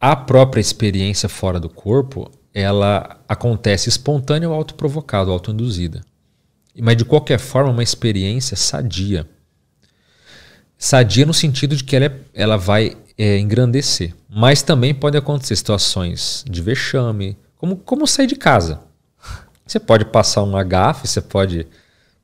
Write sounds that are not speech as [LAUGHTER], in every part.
a própria experiência fora do corpo, ela acontece espontânea ou autoprovocada, autoinduzida. Mas de qualquer forma, é uma experiência sadia. Sadia no sentido de que ela, é, ela vai é, engrandecer. Mas também pode acontecer situações de vexame, como, como sair de casa. Você pode passar um agafe, você pode.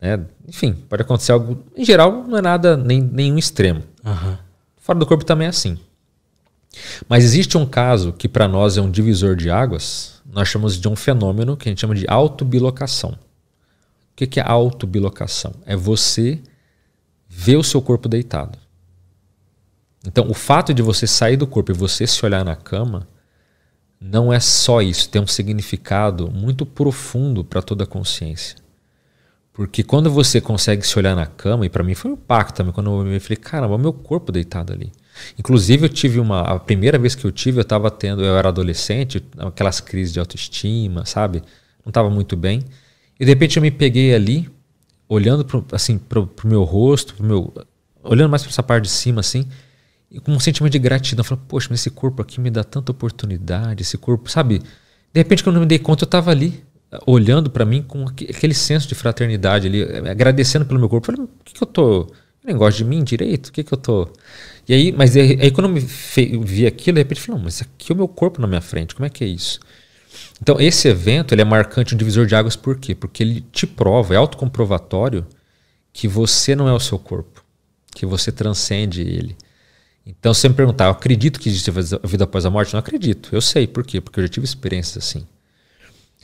Né, enfim, pode acontecer algo. Em geral, não é nada, nem, nenhum extremo. Uhum. Fora do corpo também é assim. Mas existe um caso que para nós é um divisor de águas, nós chamamos de um fenômeno que a gente chama de autobilocação. O que é autobilocação? É você ver o seu corpo deitado. Então, o fato de você sair do corpo e você se olhar na cama não é só isso, tem um significado muito profundo para toda a consciência. Porque quando você consegue se olhar na cama, e para mim foi um pacto também, quando eu me falei, caramba, meu corpo deitado ali. Inclusive, eu tive uma. A primeira vez que eu tive, eu estava tendo. Eu era adolescente, aquelas crises de autoestima, sabe? Não estava muito bem. E de repente eu me peguei ali, olhando pro, assim, para o meu rosto, pro meu, olhando mais para essa parte de cima, assim, e com um sentimento de gratidão. Eu falei, poxa, mas esse corpo aqui me dá tanta oportunidade, esse corpo, sabe? De repente, quando eu me dei conta, eu estava ali, olhando para mim com aquele senso de fraternidade ali, eh, agradecendo pelo meu corpo. Eu falei, o que, que eu tô nem gosto de mim direito, o que que eu tô. E aí, mas aí, aí quando eu me vi aquilo, de repente eu falei, não, mas aqui é o meu corpo na minha frente, como é que é isso? Então, esse evento ele é marcante, um divisor de águas, por quê? Porque ele te prova, é autocomprovatório, que você não é o seu corpo, que você transcende ele. Então, se me perguntar, eu acredito que existe a vida após a morte? Não acredito. Eu sei. Por quê? Porque eu já tive experiências assim.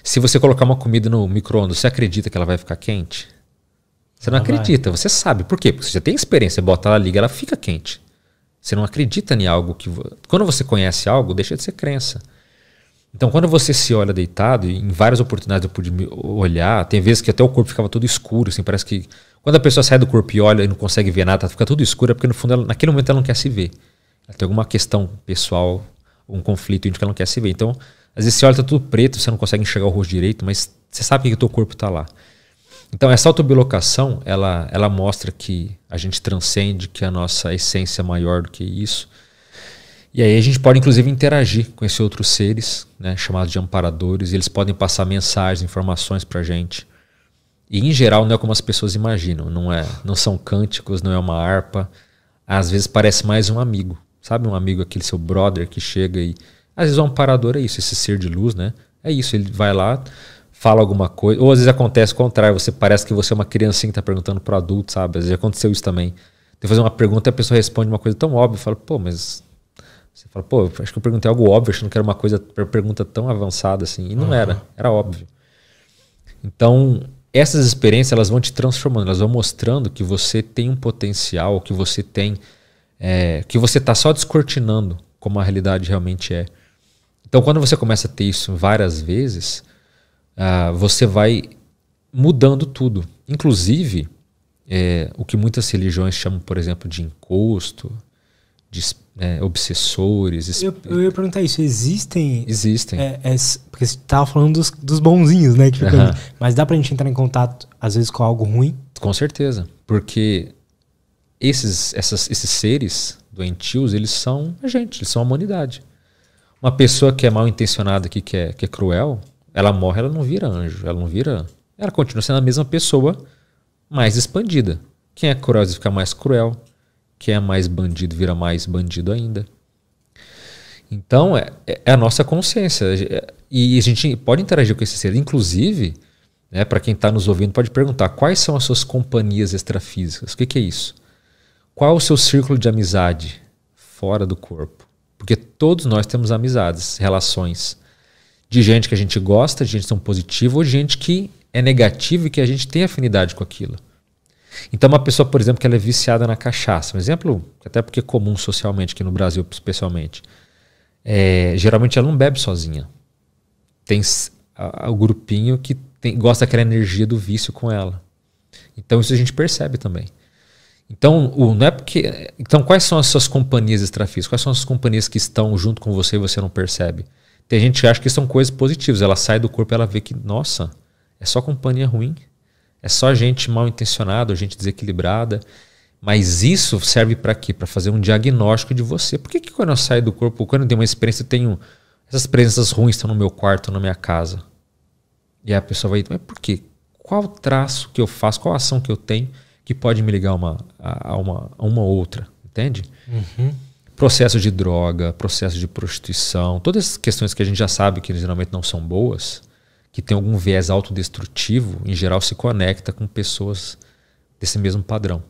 Se você colocar uma comida no micro-ondas, você acredita que ela vai ficar quente? Você não acredita, vai. você sabe. Por quê? Porque você já tem experiência, você bota ela liga, ela fica quente. Você não acredita em algo que. Quando você conhece algo, deixa de ser crença. Então, quando você se olha deitado, em várias oportunidades eu pude olhar, tem vezes que até o corpo ficava todo escuro, assim, parece que. Quando a pessoa sai do corpo e olha e não consegue ver nada, fica tudo escuro, é porque no fundo, ela, naquele momento, ela não quer se ver. Ela tem alguma questão pessoal, um conflito em que ela não quer se ver. Então, às vezes você olha, tá tudo preto, você não consegue enxergar o rosto direito, mas você sabe que o teu corpo está lá. Então, essa autobilocação, ela, ela mostra que a gente transcende, que a nossa essência é maior do que isso. E aí a gente pode, inclusive, interagir com esses outros seres, né, chamados de amparadores, e eles podem passar mensagens, informações para a gente. E, em geral, não é como as pessoas imaginam. Não, é, não são cânticos, não é uma harpa. Às vezes parece mais um amigo. Sabe um amigo, aquele seu brother que chega e... Às vezes o amparador é isso, esse ser de luz, né? É isso, ele vai lá fala alguma coisa. Ou às vezes acontece o contrário, você parece que você é uma criancinha que está perguntando para adulto, sabe? Às vezes aconteceu isso também. De fazer uma pergunta e a pessoa responde uma coisa tão óbvia, fala, pô, mas. Você fala, pô, acho que eu perguntei algo óbvio, acho que não era uma coisa, uma pergunta tão avançada assim. E não uhum. era, era óbvio. Então, essas experiências elas vão te transformando, elas vão mostrando que você tem um potencial, que você tem. É, que você está só descortinando como a realidade realmente é. Então, quando você começa a ter isso várias vezes, ah, você vai mudando tudo. Inclusive, é, o que muitas religiões chamam, por exemplo, de encosto, de é, obsessores. Eu, eu, ia perguntar isso. Existem. Existem. É, é, porque você estava falando dos, dos, bonzinhos, né? uhum. Mas dá para a gente entrar em contato, às vezes, com algo ruim? Com certeza. Porque esses, essas, esses seres doentios, eles são a gente, eles são a humanidade. Uma pessoa que é mal intencionada, que, que, é, que é cruel, ela morre, ela não vira anjo, ela não vira. Ela continua sendo a mesma pessoa, mais expandida. Quem é cruel fica mais cruel. Quem é mais bandido vira mais bandido ainda. Então, é, é, é a nossa consciência. É, e a gente pode interagir com esse ser. Inclusive, né, para quem está nos ouvindo, pode perguntar quais são as suas companhias extrafísicas. O que, que é isso? Qual o seu círculo de amizade fora do corpo? Porque todos nós temos amizades, relações de gente que a gente gosta, de gente que são positivo ou de gente que é negativa e que a gente tem afinidade com aquilo. Então, uma pessoa, por exemplo, que ela é viciada na cachaça, um exemplo, até porque é comum socialmente, aqui no Brasil especialmente, é, geralmente ela não bebe sozinha. Tem o grupinho que tem, gosta daquela energia do vício com ela. Então, isso a gente percebe também. Então, o, não é porque. Então, quais são as suas companhias extrafísicas? Quais são as companhias que estão junto com você e você não percebe? Tem gente que acha que são coisas positivas. Ela sai do corpo ela vê que, nossa, é só companhia ruim. É só gente mal intencionada, gente desequilibrada. Mas isso serve para quê? Para fazer um diagnóstico de você. Por que, que quando eu saio do corpo, quando eu tenho uma experiência, eu tenho. Essas presenças ruins estão no meu quarto, na minha casa. E aí a pessoa vai, mas por quê? Qual traço que eu faço, qual ação que eu tenho que pode me ligar uma, a, a uma, a uma outra? Entende? Uhum processo de droga, processo de prostituição, todas as questões que a gente já sabe que geralmente não são boas, que tem algum viés autodestrutivo, em geral se conecta com pessoas desse mesmo padrão.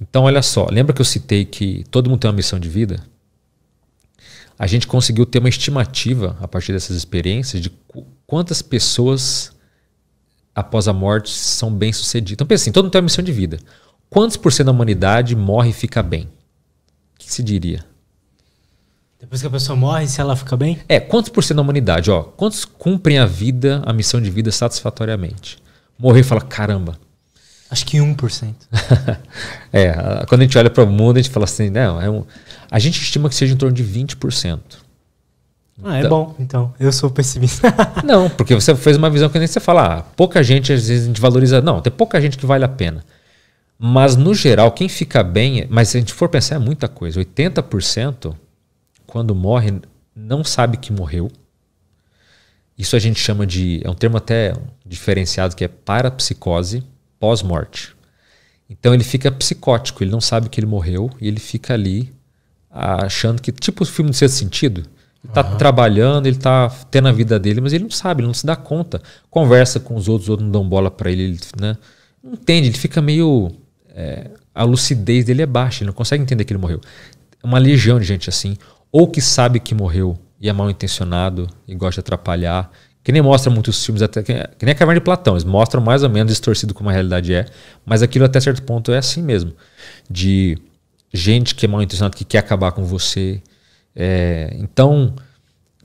Então, olha só, lembra que eu citei que todo mundo tem uma missão de vida? A gente conseguiu ter uma estimativa, a partir dessas experiências, de quantas pessoas após a morte são bem-sucedidas. Então, pensa assim, todo mundo tem uma missão de vida. Quantos por cento da humanidade morre e fica bem? que se diria? Depois que a pessoa morre, se ela fica bem? É, quantos por cento da humanidade, ó, quantos cumprem a vida, a missão de vida satisfatoriamente? Morrer e fala, caramba. Acho que 1%. [LAUGHS] é, quando a gente olha para o mundo, a gente fala assim, não, é um, a gente estima que seja em torno de 20%. Ah, é então, bom, então. Eu sou pessimista. [LAUGHS] não, porque você fez uma visão que nem você fala, ah, pouca gente, às vezes, a gente valoriza. Não, tem pouca gente que vale a pena. Mas, no geral, quem fica bem, mas se a gente for pensar, é muita coisa. 80% quando morre não sabe que morreu. Isso a gente chama de. É um termo até diferenciado que é parapsicose pós-morte. Então ele fica psicótico, ele não sabe que ele morreu e ele fica ali achando que. Tipo o filme do sexto sentido. Ele tá trabalhando, ele tá tendo a vida dele, mas ele não sabe, ele não se dá conta. Conversa com os outros, os outros não dão bola para ele, ele né? não entende, ele fica meio é, a lucidez dele é baixa, ele não consegue entender que ele morreu. É uma legião de gente assim, ou que sabe que morreu e é mal intencionado e gosta de atrapalhar, que nem mostra muitos filmes, até, que, que nem a Caverna de Platão, eles mostram mais ou menos distorcido como a realidade é, mas aquilo até certo ponto é assim mesmo, de gente que é mal intencionado, que quer acabar com você. É, então,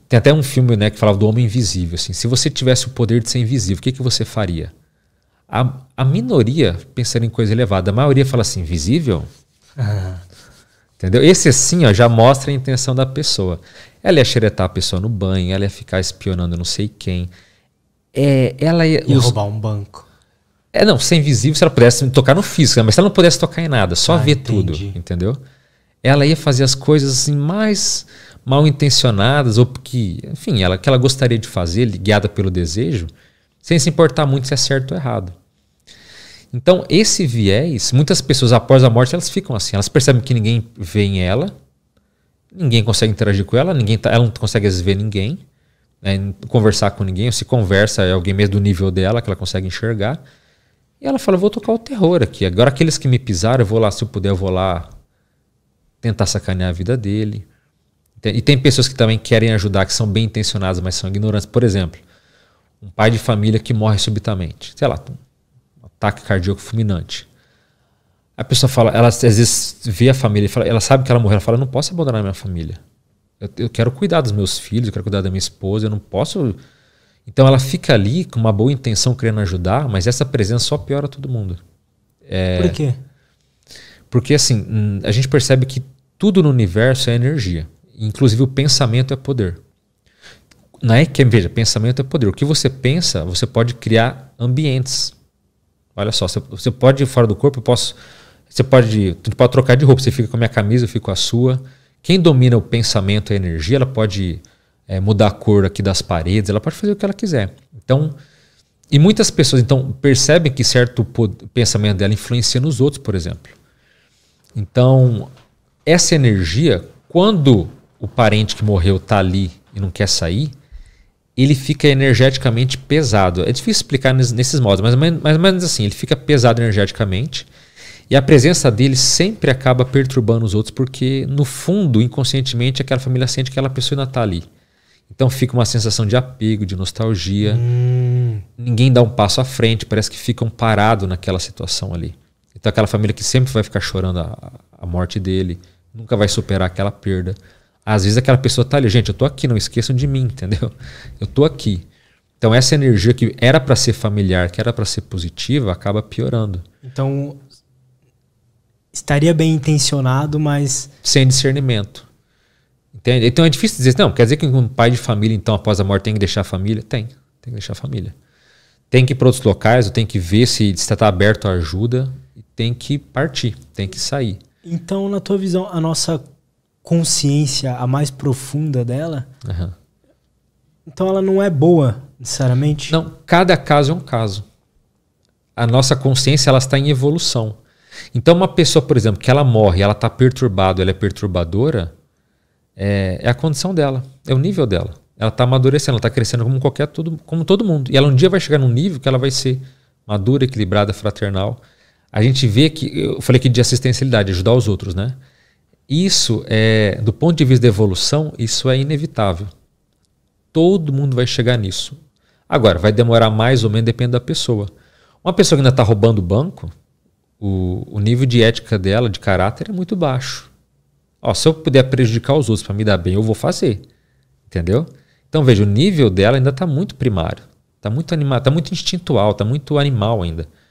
tem até um filme né, que falava do homem invisível, assim, se você tivesse o poder de ser invisível, o que, que você faria? A, a minoria pensando em coisa elevada, a maioria fala assim, visível? Ah. Entendeu? Esse assim ó, já mostra a intenção da pessoa. Ela ia xeretar a pessoa no banho, ela ia ficar espionando não sei quem. É, ela ia, ia os... roubar um banco. É, não, ser invisível se ela pudesse tocar no físico, né? mas se ela não pudesse tocar em nada, só ah, ver entendi. tudo, entendeu? Ela ia fazer as coisas assim mais mal intencionadas ou que, enfim, ela que ela gostaria de fazer, guiada pelo desejo, sem se importar muito se é certo ou errado. Então, esse viés, muitas pessoas após a morte, elas ficam assim, elas percebem que ninguém vê em ela, ninguém consegue interagir com ela, ninguém tá, ela não consegue ver ninguém, né, conversar com ninguém, ou se conversa é alguém mesmo do nível dela que ela consegue enxergar. E ela fala: "Vou tocar o terror aqui. Agora aqueles que me pisaram, eu vou lá se eu puder, eu vou lá tentar sacanear a vida dele". E tem pessoas que também querem ajudar, que são bem intencionadas, mas são ignorantes. Por exemplo, um pai de família que morre subitamente, sei lá, um ataque cardíaco fulminante. A pessoa fala, ela às vezes vê a família, e fala, ela sabe que ela morreu, ela fala, eu não posso abandonar minha família. Eu, eu quero cuidar dos meus filhos, eu quero cuidar da minha esposa, eu não posso. Então ela fica ali com uma boa intenção querendo ajudar, mas essa presença só piora todo mundo. É, Por quê? Porque assim, hum, a gente percebe que tudo no universo é energia. Inclusive o pensamento é poder. Né, é Que, veja, pensamento é poder. O que você pensa, você pode criar ambientes. Olha só, você, você pode ir fora do corpo, eu posso. Você pode, você pode trocar de roupa, você fica com a minha camisa, eu fico com a sua. Quem domina o pensamento e a energia, ela pode é, mudar a cor aqui das paredes, ela pode fazer o que ela quiser. Então, e muitas pessoas então percebem que certo pensamento dela influencia nos outros, por exemplo. Então, essa energia, quando o parente que morreu está ali e não quer sair, ele fica energeticamente pesado. É difícil explicar nesses modos, mas mais ou menos assim, ele fica pesado energeticamente. E a presença dele sempre acaba perturbando os outros, porque no fundo, inconscientemente, aquela família sente que aquela pessoa ainda está ali. Então fica uma sensação de apego, de nostalgia. Hum. Ninguém dá um passo à frente, parece que ficam parados naquela situação ali. Então aquela família que sempre vai ficar chorando a, a morte dele, nunca vai superar aquela perda. Às vezes aquela pessoa tá ali, gente, eu tô aqui, não esqueçam de mim, entendeu? [LAUGHS] Eu tô aqui. Então essa energia que era para ser familiar, que era para ser positiva, acaba piorando. Então estaria bem intencionado, mas sem discernimento. Entende? Então é difícil dizer, não, quer dizer que um pai de família então após a morte tem que deixar a família? Tem, tem que deixar a família. Tem que ir para outros locais, tem que ver se está aberto à ajuda, tem que partir, tem que sair. Então, na tua visão, a nossa consciência a mais profunda dela. Uhum. Então ela não é boa, necessariamente. Não, cada caso é um caso. A nossa consciência ela está em evolução. Então uma pessoa, por exemplo, que ela morre, ela está perturbada, ela é perturbadora, é, é a condição dela, é o nível dela. Ela está amadurecendo, ela está crescendo como qualquer todo, como todo mundo. E ela um dia vai chegar num nível que ela vai ser madura, equilibrada, fraternal. A gente vê que eu falei aqui de assistencialidade, ajudar os outros, né? Isso é, do ponto de vista da evolução, isso é inevitável. Todo mundo vai chegar nisso. Agora, vai demorar mais ou menos, depende da pessoa. Uma pessoa que ainda está roubando o banco, o, o, nível de ética dela, de caráter, é muito baixo. Ó, se eu puder prejudicar os outros para me dar bem, eu vou fazer. Entendeu? Então veja, o nível dela ainda está muito primário. Está muito animado, está muito instintual, está muito animal ainda.